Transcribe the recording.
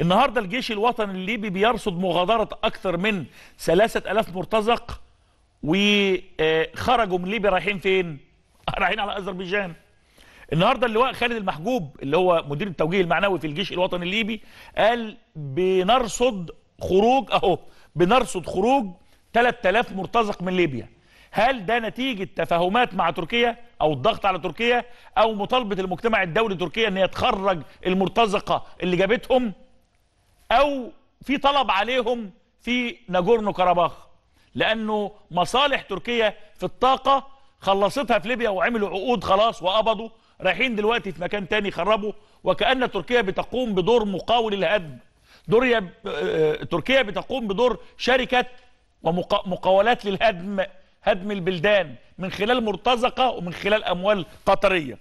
النهاردة الجيش الوطني الليبي بيرصد مغادرة أكثر من 3000 مرتزق وخرجوا آه، من ليبيا رايحين فين؟ رايحين على أذربيجان النهارده اللواء خالد المحجوب اللي هو مدير التوجيه المعنوي في الجيش الوطني الليبي قال بنرصد خروج اهو بنرصد خروج 3000 مرتزق من ليبيا هل ده نتيجه تفاهمات مع تركيا او الضغط على تركيا او مطالبه المجتمع الدولي تركيا ان هي تخرج المرتزقه اللي جابتهم أو في طلب عليهم في ناجورنو كرباخ لأنه مصالح تركيا في الطاقة خلصتها في ليبيا وعملوا عقود خلاص وقبضوا رايحين دلوقتي في مكان تاني خربوا وكأن تركيا بتقوم بدور مقاول الهدم دوريا آه، تركيا بتقوم بدور شركة ومقاولات للهدم هدم البلدان من خلال مرتزقة ومن خلال أموال قطرية